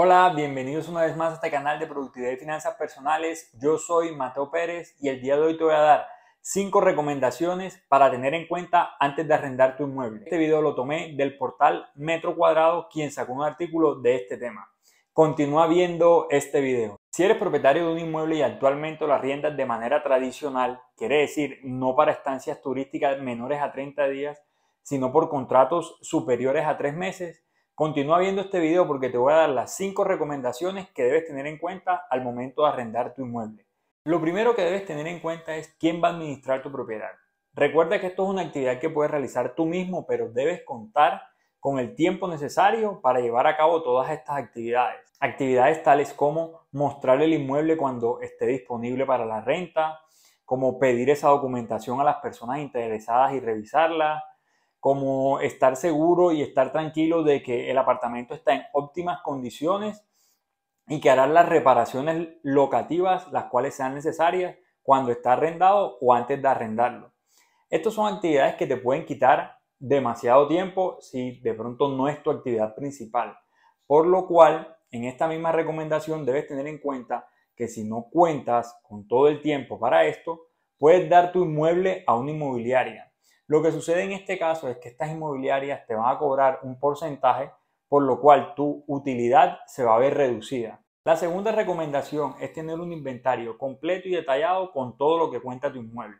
Hola, bienvenidos una vez más a este canal de productividad y finanzas personales. Yo soy Mateo Pérez y el día de hoy te voy a dar 5 recomendaciones para tener en cuenta antes de arrendar tu inmueble. Este video lo tomé del portal Metro Cuadrado, quien sacó un artículo de este tema. Continúa viendo este video. Si eres propietario de un inmueble y actualmente lo arriendas de manera tradicional, quiere decir no para estancias turísticas menores a 30 días, sino por contratos superiores a 3 meses, Continúa viendo este video porque te voy a dar las 5 recomendaciones que debes tener en cuenta al momento de arrendar tu inmueble. Lo primero que debes tener en cuenta es quién va a administrar tu propiedad. Recuerda que esto es una actividad que puedes realizar tú mismo, pero debes contar con el tiempo necesario para llevar a cabo todas estas actividades. Actividades tales como mostrar el inmueble cuando esté disponible para la renta, como pedir esa documentación a las personas interesadas y revisarla, como estar seguro y estar tranquilo de que el apartamento está en óptimas condiciones y que harán las reparaciones locativas, las cuales sean necesarias cuando está arrendado o antes de arrendarlo. Estas son actividades que te pueden quitar demasiado tiempo si de pronto no es tu actividad principal. Por lo cual, en esta misma recomendación debes tener en cuenta que si no cuentas con todo el tiempo para esto, puedes dar tu inmueble a una inmobiliaria lo que sucede en este caso es que estas inmobiliarias te van a cobrar un porcentaje, por lo cual tu utilidad se va a ver reducida. La segunda recomendación es tener un inventario completo y detallado con todo lo que cuenta tu inmueble.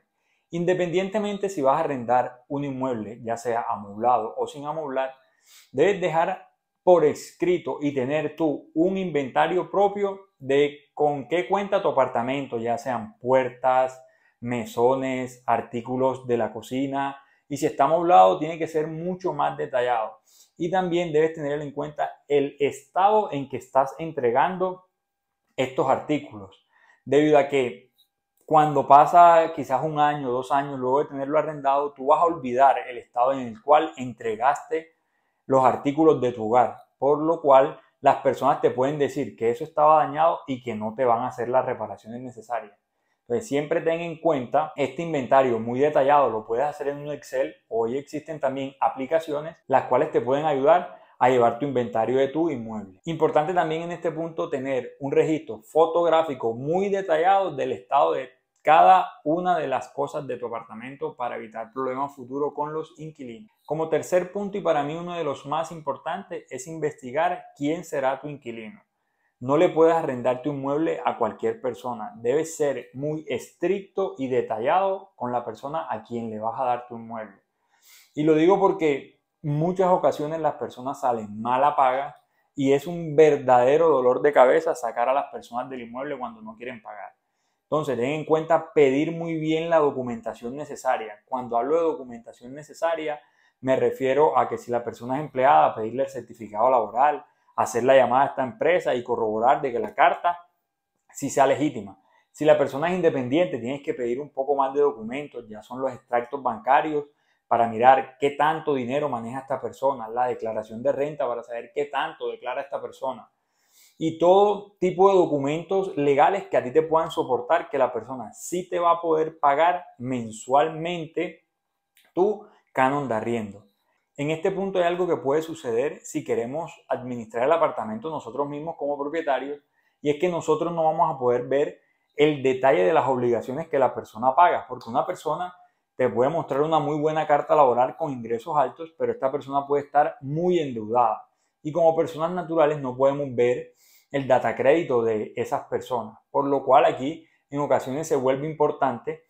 Independientemente si vas a arrendar un inmueble, ya sea amoblado o sin amoblar, debes dejar por escrito y tener tú un inventario propio de con qué cuenta tu apartamento, ya sean puertas, mesones, artículos de la cocina. Y si está amoblado, tiene que ser mucho más detallado. Y también debes tener en cuenta el estado en que estás entregando estos artículos. Debido a que cuando pasa quizás un año, dos años, luego de tenerlo arrendado, tú vas a olvidar el estado en el cual entregaste los artículos de tu hogar. Por lo cual las personas te pueden decir que eso estaba dañado y que no te van a hacer las reparaciones necesarias siempre ten en cuenta este inventario muy detallado, lo puedes hacer en un Excel. Hoy existen también aplicaciones las cuales te pueden ayudar a llevar tu inventario de tu inmueble. Importante también en este punto tener un registro fotográfico muy detallado del estado de cada una de las cosas de tu apartamento para evitar problemas futuros con los inquilinos. Como tercer punto y para mí uno de los más importantes es investigar quién será tu inquilino. No le puedes arrendar tu inmueble a cualquier persona. Debes ser muy estricto y detallado con la persona a quien le vas a dar tu inmueble. Y lo digo porque muchas ocasiones las personas salen mal a paga y es un verdadero dolor de cabeza sacar a las personas del inmueble cuando no quieren pagar. Entonces, ten en cuenta pedir muy bien la documentación necesaria. Cuando hablo de documentación necesaria, me refiero a que si la persona es empleada, pedirle el certificado laboral, hacer la llamada a esta empresa y corroborar de que la carta sí sea legítima. Si la persona es independiente, tienes que pedir un poco más de documentos, ya son los extractos bancarios para mirar qué tanto dinero maneja esta persona, la declaración de renta para saber qué tanto declara esta persona y todo tipo de documentos legales que a ti te puedan soportar que la persona sí te va a poder pagar mensualmente tu canon de arriendo. En este punto hay algo que puede suceder si queremos administrar el apartamento nosotros mismos como propietarios y es que nosotros no vamos a poder ver el detalle de las obligaciones que la persona paga, porque una persona te puede mostrar una muy buena carta laboral con ingresos altos, pero esta persona puede estar muy endeudada. Y como personas naturales no podemos ver el data crédito de esas personas, por lo cual aquí en ocasiones se vuelve importante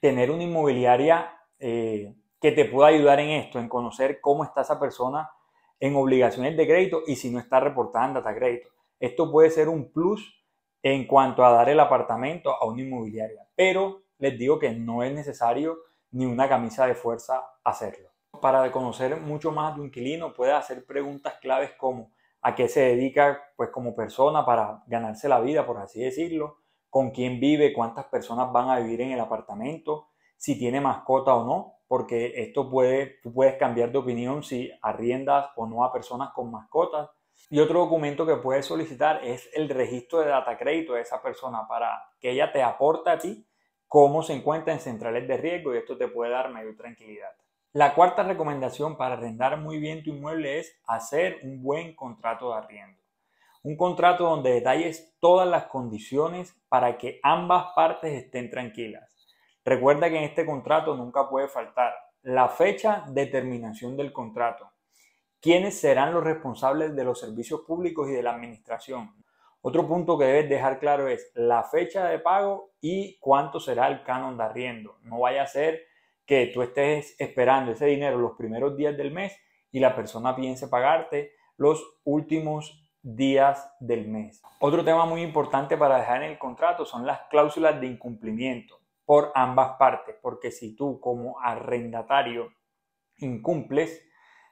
tener una inmobiliaria eh, que te pueda ayudar en esto, en conocer cómo está esa persona en obligaciones de crédito y si no está reportada en data crédito. Esto puede ser un plus en cuanto a dar el apartamento a una inmobiliaria, pero les digo que no es necesario ni una camisa de fuerza hacerlo. Para conocer mucho más de tu inquilino, puede hacer preguntas claves como a qué se dedica pues como persona para ganarse la vida, por así decirlo, con quién vive, cuántas personas van a vivir en el apartamento, si tiene mascota o no, porque esto puede, tú puedes cambiar de opinión si arriendas o no a personas con mascotas. Y otro documento que puedes solicitar es el registro de data crédito de esa persona para que ella te aporte a ti cómo se encuentra en centrales de riesgo y esto te puede dar mayor tranquilidad. La cuarta recomendación para arrendar muy bien tu inmueble es hacer un buen contrato de arriendo. Un contrato donde detalles todas las condiciones para que ambas partes estén tranquilas. Recuerda que en este contrato nunca puede faltar la fecha de terminación del contrato, quiénes serán los responsables de los servicios públicos y de la administración. Otro punto que debes dejar claro es la fecha de pago y cuánto será el canon de arriendo. No vaya a ser que tú estés esperando ese dinero los primeros días del mes y la persona piense pagarte los últimos días del mes. Otro tema muy importante para dejar en el contrato son las cláusulas de incumplimiento por ambas partes, porque si tú como arrendatario incumples,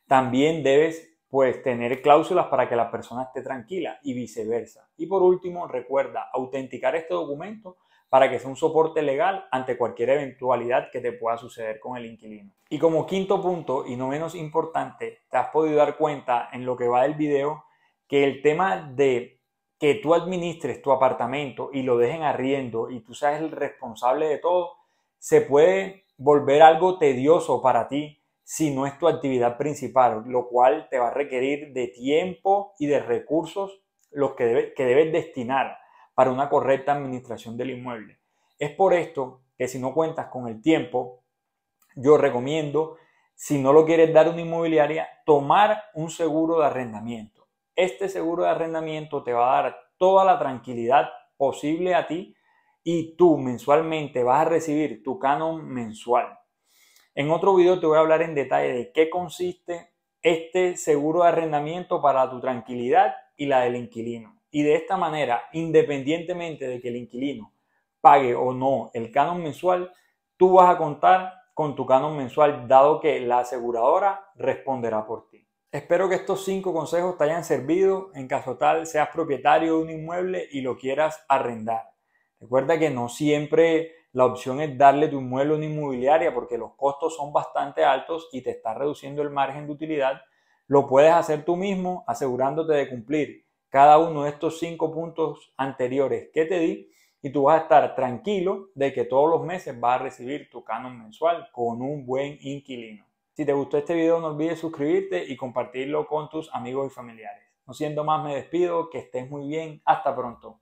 también debes pues tener cláusulas para que la persona esté tranquila y viceversa. Y por último, recuerda autenticar este documento para que sea un soporte legal ante cualquier eventualidad que te pueda suceder con el inquilino. Y como quinto punto y no menos importante, te has podido dar cuenta en lo que va del video que el tema de que tú administres tu apartamento y lo dejen arriendo y tú seas el responsable de todo, se puede volver algo tedioso para ti si no es tu actividad principal, lo cual te va a requerir de tiempo y de recursos los que, que debes destinar para una correcta administración del inmueble. Es por esto que si no cuentas con el tiempo, yo recomiendo, si no lo quieres dar una inmobiliaria, tomar un seguro de arrendamiento este seguro de arrendamiento te va a dar toda la tranquilidad posible a ti y tú mensualmente vas a recibir tu canon mensual. En otro video te voy a hablar en detalle de qué consiste este seguro de arrendamiento para tu tranquilidad y la del inquilino. Y de esta manera, independientemente de que el inquilino pague o no el canon mensual, tú vas a contar con tu canon mensual, dado que la aseguradora responderá por ti. Espero que estos cinco consejos te hayan servido en caso tal seas propietario de un inmueble y lo quieras arrendar. Recuerda que no siempre la opción es darle tu inmueble a una inmobiliaria porque los costos son bastante altos y te está reduciendo el margen de utilidad. Lo puedes hacer tú mismo asegurándote de cumplir cada uno de estos cinco puntos anteriores que te di y tú vas a estar tranquilo de que todos los meses vas a recibir tu canon mensual con un buen inquilino. Si te gustó este video, no olvides suscribirte y compartirlo con tus amigos y familiares. No siendo más, me despido, que estés muy bien, hasta pronto.